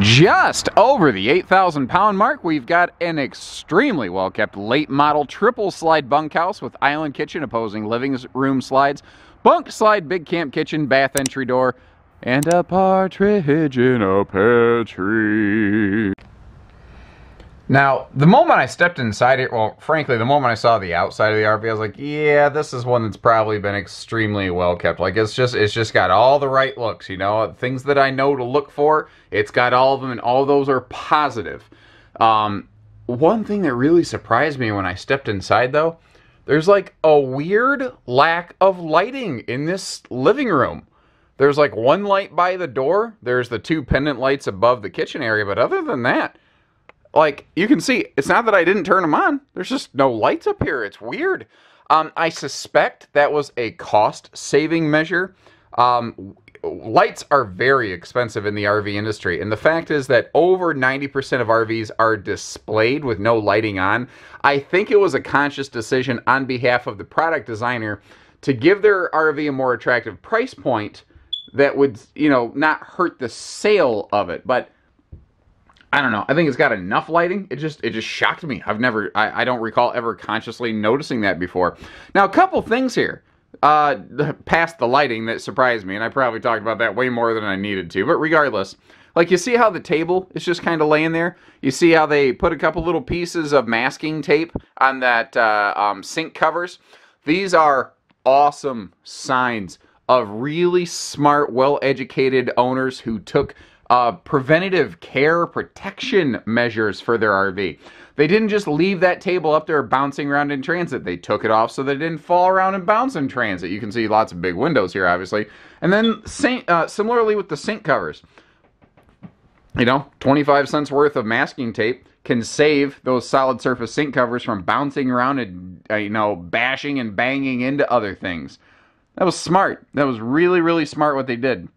Just over the 8,000 pound mark, we've got an extremely well kept late model triple slide bunkhouse with island kitchen opposing living room slides, bunk slide, big camp kitchen, bath entry door, and a partridge in a pear tree. Now, the moment I stepped inside it, well, frankly, the moment I saw the outside of the RV, I was like, yeah, this is one that's probably been extremely well kept. Like, it's just, it's just got all the right looks, you know, things that I know to look for. It's got all of them, and all those are positive. Um, one thing that really surprised me when I stepped inside, though, there's like a weird lack of lighting in this living room. There's like one light by the door. There's the two pendant lights above the kitchen area, but other than that, like you can see it's not that i didn't turn them on there's just no lights up here it's weird um, i suspect that was a cost saving measure um, lights are very expensive in the rv industry and the fact is that over 90% of rvs are displayed with no lighting on i think it was a conscious decision on behalf of the product designer to give their rv a more attractive price point that would you know not hurt the sale of it but I don't know. I think it's got enough lighting. It just it just shocked me. I've never I, I don't recall ever consciously noticing that before. Now a couple things here. Uh, past the lighting that surprised me, and I probably talked about that way more than I needed to. But regardless, like you see how the table is just kind of laying there. You see how they put a couple little pieces of masking tape on that uh, um, sink covers. These are awesome signs of really smart, well-educated owners who took uh, preventative care protection measures for their RV. They didn't just leave that table up there bouncing around in transit. They took it off so they didn't fall around and bounce in transit. You can see lots of big windows here, obviously. And then uh, similarly with the sink covers, you know, 25 cents worth of masking tape can save those solid surface sink covers from bouncing around and, uh, you know, bashing and banging into other things. That was smart. That was really, really smart what they did.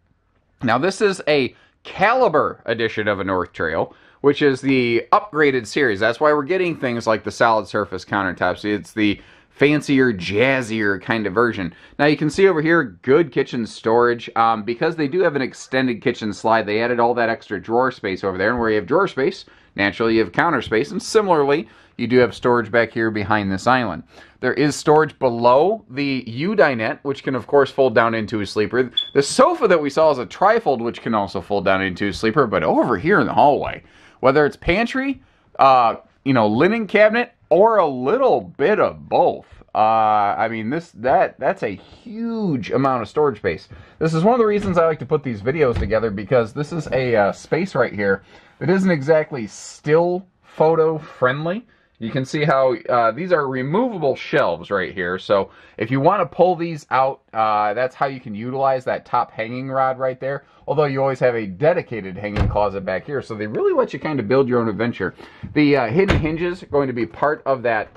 Now, this is a Caliber edition of a North Trail, which is the upgraded series. That's why we're getting things like the solid surface countertops. It's the fancier, jazzier kind of version. Now you can see over here, good kitchen storage. Um, because they do have an extended kitchen slide, they added all that extra drawer space over there. And where you have drawer space, Naturally, you have counter space, and similarly, you do have storage back here behind this island. There is storage below the U dinette, which can of course fold down into a sleeper. The sofa that we saw is a trifold, which can also fold down into a sleeper, but over here in the hallway, whether it's pantry, uh, you know, linen cabinet, or a little bit of both. Uh, I mean, this that that's a huge amount of storage space. This is one of the reasons I like to put these videos together because this is a uh, space right here it isn't exactly still photo friendly. You can see how uh, these are removable shelves right here. So if you want to pull these out, uh, that's how you can utilize that top hanging rod right there. Although you always have a dedicated hanging closet back here. So they really let you kind of build your own adventure. The uh, hidden hinges are going to be part of that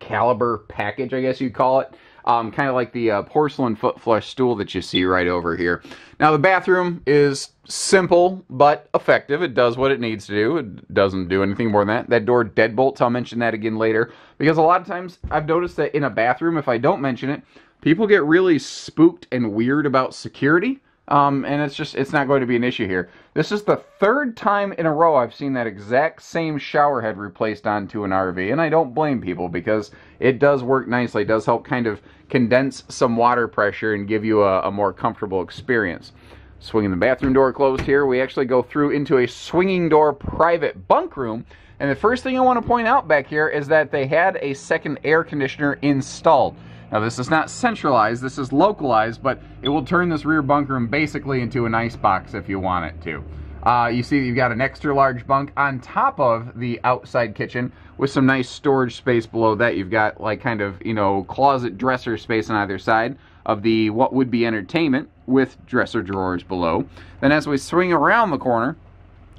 caliber package, I guess you'd call it um, kind of like the uh, porcelain foot flush stool that you see right over here. Now the bathroom is simple but effective. It does what it needs to do. It doesn't do anything more than that. That door deadbolts, I'll mention that again later, because a lot of times I've noticed that in a bathroom, if I don't mention it, people get really spooked and weird about security. Um, and it's just, it's not going to be an issue here. This is the third time in a row I've seen that exact same shower head replaced onto an RV, and I don't blame people because it does work nicely. It does help kind of condense some water pressure and give you a, a more comfortable experience. Swinging the bathroom door closed here, we actually go through into a swinging door private bunk room. And the first thing I want to point out back here is that they had a second air conditioner installed. Now this is not centralized, this is localized, but it will turn this rear bunk room basically into an ice box if you want it to. Uh, you see you've got an extra large bunk on top of the outside kitchen with some nice storage space below that. You've got like kind of, you know, closet dresser space on either side of the what would be entertainment with dresser drawers below. Then as we swing around the corner,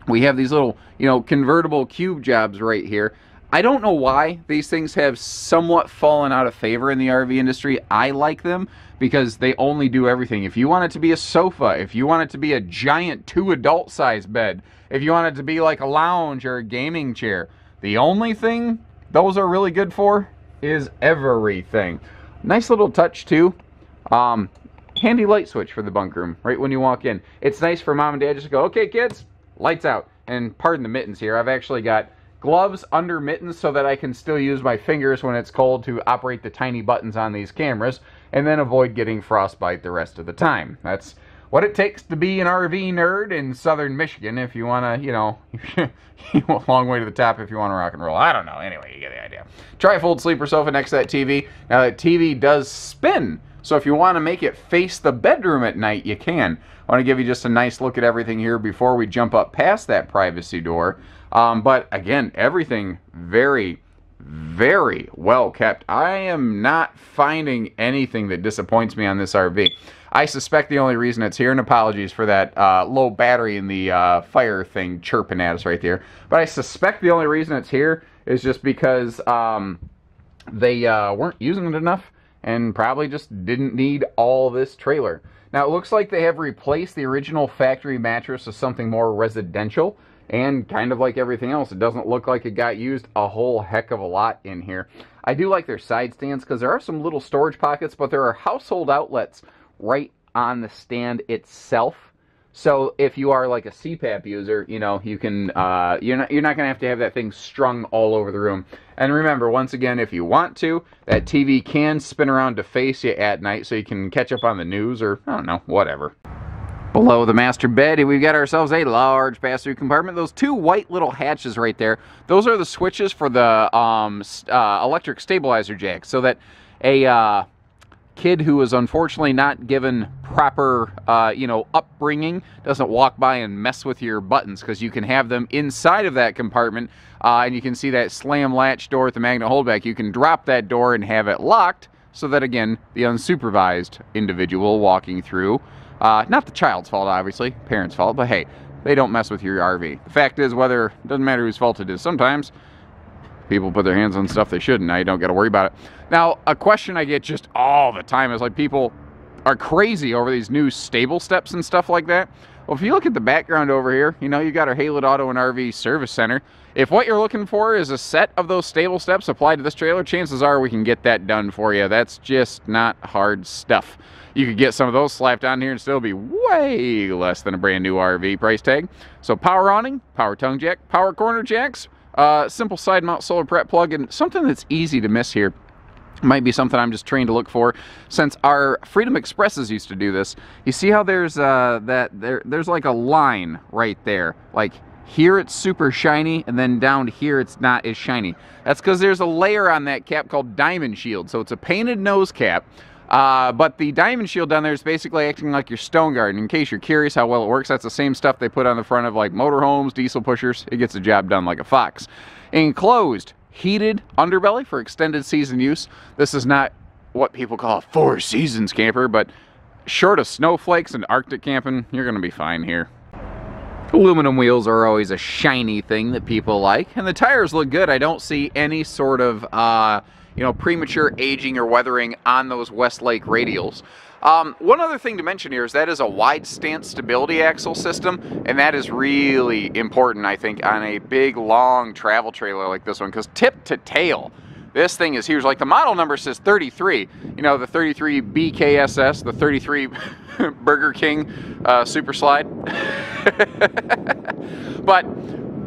we have these little, you know, convertible cube jobs right here I don't know why these things have somewhat fallen out of favor in the RV industry. I like them because they only do everything. If you want it to be a sofa, if you want it to be a giant two adult size bed, if you want it to be like a lounge or a gaming chair, the only thing those are really good for is everything. Nice little touch too. Um, handy light switch for the bunk room right when you walk in. It's nice for mom and dad just to go, okay kids, lights out. And pardon the mittens here, I've actually got gloves under mittens so that I can still use my fingers when it's cold to operate the tiny buttons on these cameras and then avoid getting frostbite the rest of the time. That's what it takes to be an RV nerd in southern Michigan if you want to, you know, long way to the top if you want to rock and roll. I don't know. Anyway, you get the idea. Trifold sleeper sofa next to that TV. Now, that TV does spin, so if you want to make it face the bedroom at night, you can. I want to give you just a nice look at everything here before we jump up past that privacy door. Um, but again, everything very very well kept. I am not finding anything that disappoints me on this RV. I suspect the only reason it's here, and apologies for that uh, low battery in the uh, fire thing chirping at us right there, but I suspect the only reason it's here is just because um, they uh, weren't using it enough and probably just didn't need all this trailer. Now, it looks like they have replaced the original factory mattress with something more residential, and kind of like everything else, it doesn't look like it got used a whole heck of a lot in here. I do like their side stands because there are some little storage pockets, but there are household outlets right on the stand itself. So if you are like a CPAP user, you know you can uh, you're not you're not gonna have to have that thing strung all over the room. And remember, once again, if you want to, that TV can spin around to face you at night, so you can catch up on the news or I don't know whatever. Below the master bed, we've got ourselves a large pass-through compartment. Those two white little hatches right there, those are the switches for the um, uh, electric stabilizer jack, so that a uh, kid who is unfortunately not given proper, uh, you know, upbringing doesn't walk by and mess with your buttons because you can have them inside of that compartment, uh, and you can see that slam latch door with the magnet holdback. You can drop that door and have it locked so that again the unsupervised individual walking through, uh, not the child's fault obviously, parents' fault, but hey, they don't mess with your RV. The fact is, whether doesn't matter whose fault it is sometimes people put their hands on stuff they shouldn't. Now you don't got to worry about it. Now, a question I get just all the time is like people are crazy over these new stable steps and stuff like that. Well, if you look at the background over here, you know, you got our Halet Auto and RV Service Center. If what you're looking for is a set of those stable steps applied to this trailer, chances are we can get that done for you. That's just not hard stuff. You could get some of those slapped on here and still be way less than a brand new RV price tag. So power awning, power tongue jack, power corner jacks, uh, simple side mount solar prep plug-in, something that's easy to miss here might be something I'm just trained to look for since our Freedom Expresses used to do this. You see how there's uh, that there there's like a line right there. Like here it's super shiny and then down here it's not as shiny. That's because there's a layer on that cap called Diamond Shield. So it's a painted nose cap uh, but the diamond shield down there is basically acting like your stone guard. in case you're curious how well it works, that's the same stuff they put on the front of like motorhomes, diesel pushers. It gets the job done like a fox. Enclosed, heated underbelly for extended season use. This is not what people call a four seasons camper, but short of snowflakes and arctic camping, you're gonna be fine here. Aluminum wheels are always a shiny thing that people like, and the tires look good. I don't see any sort of uh, you know, premature aging or weathering on those Westlake radials. Um, one other thing to mention here is that is a wide stance stability axle system, and that is really important, I think, on a big, long travel trailer like this one, because tip to tail, this thing is huge. Like the model number says 33. You know, the 33 BKSS, the 33 Burger King uh, Super Slide. but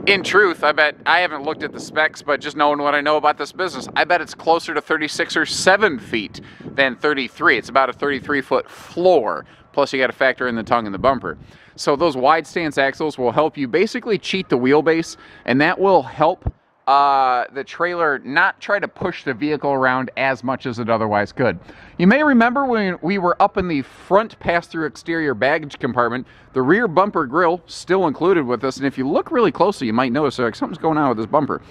in truth, I bet I haven't looked at the specs, but just knowing what I know about this business, I bet it's closer to 36 or 7 feet than 33. It's about a 33 foot floor. Plus, you got to factor in the tongue and the bumper. So, those wide stance axles will help you basically cheat the wheelbase, and that will help uh, the trailer not try to push the vehicle around as much as it otherwise could. You may remember when we were up in the front pass through exterior baggage compartment, the rear bumper grill still included with us. And if you look really closely, you might notice like, something's going on with this bumper.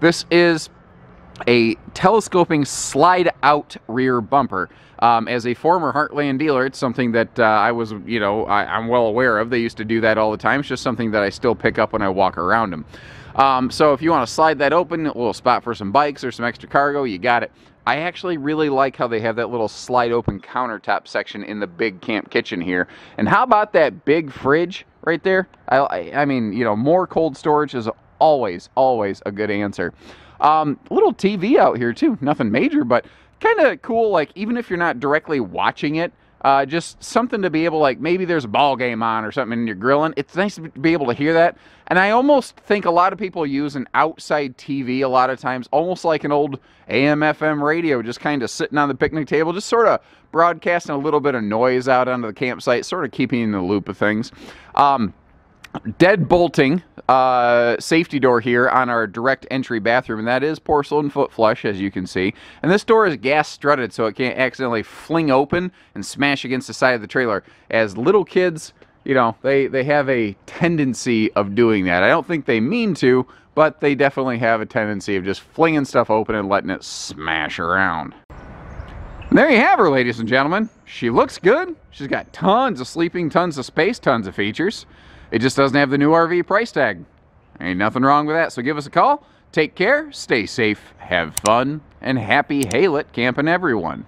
This is a telescoping slide out rear bumper. Um, as a former Heartland dealer, it's something that uh, I was, you know, I, I'm well aware of. They used to do that all the time. It's just something that I still pick up when I walk around them. Um, so if you want to slide that open, a little spot for some bikes or some extra cargo, you got it. I actually really like how they have that little slide open countertop section in the big camp kitchen here. And how about that big fridge right there? I, I mean, you know, more cold storage is always, always a good answer. Um, little TV out here too, nothing major, but kind of cool. Like even if you're not directly watching it, uh, just something to be able, like maybe there's a ball game on or something, and you're grilling. It's nice to be able to hear that. And I almost think a lot of people use an outside TV a lot of times, almost like an old AM/FM radio, just kind of sitting on the picnic table, just sort of broadcasting a little bit of noise out onto the campsite, sort of keeping in the loop of things. Um, dead bolting uh, safety door here on our direct entry bathroom, and that is porcelain foot flush, as you can see. And this door is gas strutted so it can't accidentally fling open and smash against the side of the trailer. As little kids, you know, they, they have a tendency of doing that. I don't think they mean to, but they definitely have a tendency of just flinging stuff open and letting it smash around. And there you have her, ladies and gentlemen. She looks good. She's got tons of sleeping, tons of space, tons of features. It just doesn't have the new RV price tag. Ain't nothing wrong with that, so give us a call. Take care, stay safe, have fun, and happy Halet camping everyone.